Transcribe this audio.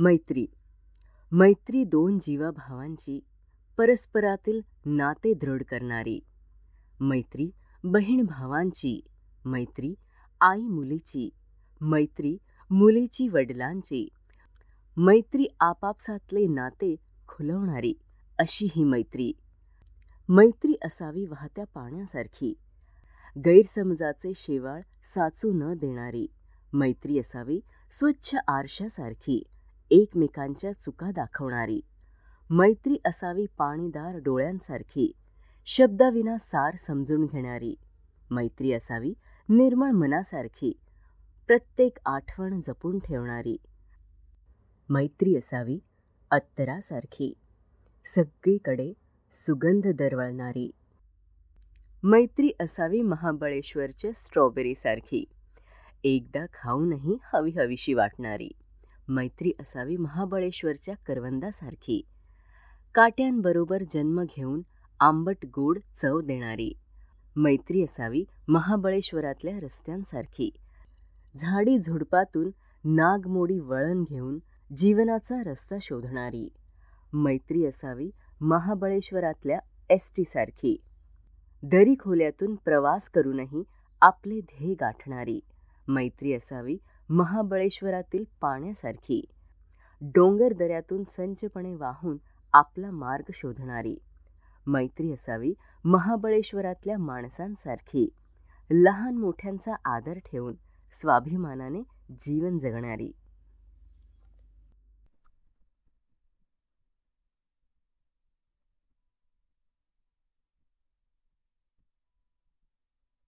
मैत्री मैत्री दोन जीवाभावांची परस्परातील नाते दृढ करणारी मैत्री बहीण भावांची मैत्री आई मुलीची मैत्री मुलीची वडिलांची मैत्री आपापसातले नाते खुलवणारी अशी ही मैत्री मैत्री असावी वाहत्या पाण्यासारखी गैरसमजाचे शेवाळ साचू न देणारी मैत्री असावी स्वच्छ आरशासारखी एकमेकांच्या चुका दाखवणारी मैत्री असावी पाणीदार डोळ्यांसारखी शब्दाविना सार समजून घेणारी मैत्री असावी निर्मळ मनासारखी प्रत्येक आठवण जपून ठेवणारी मैत्री असावी अत्तरासारखी सगळीकडे सुगंध दरवळणारी मैत्री असावी महाबळेश्वरच्या स्ट्रॉबेरीसारखी एकदा खाऊनही हवी हवीशी वाटणारी मैत्री असावी महाबळेश्वरच्या करवंदासारखी काट्यांबरोबर जन्म घेऊन आंबट गोड चव देणारी मैत्री असावी महाबळेश्वरातल्या रस्त्यांसारखी झाडी झुडपातून नागमोडी वळण घेऊन जीवनाचा रस्ता शोधणारी मैत्री असावी महाबळेश्वरातल्या एस सारखी दरी खोल्यातून प्रवास करूनही आपले ध्येय गाठणारी मैत्री असावी महाबळेश्वरातील पाण्यासारखी डोंगर दऱ्यातून संचपणे वाहून आपला मार्ग शोधणारी मैत्री असावी महाबळेश्वरातल्या माणसांसारखी लहान मोठ्यांचा आदर ठेवून स्वाभिमानाने जीवन जगणारी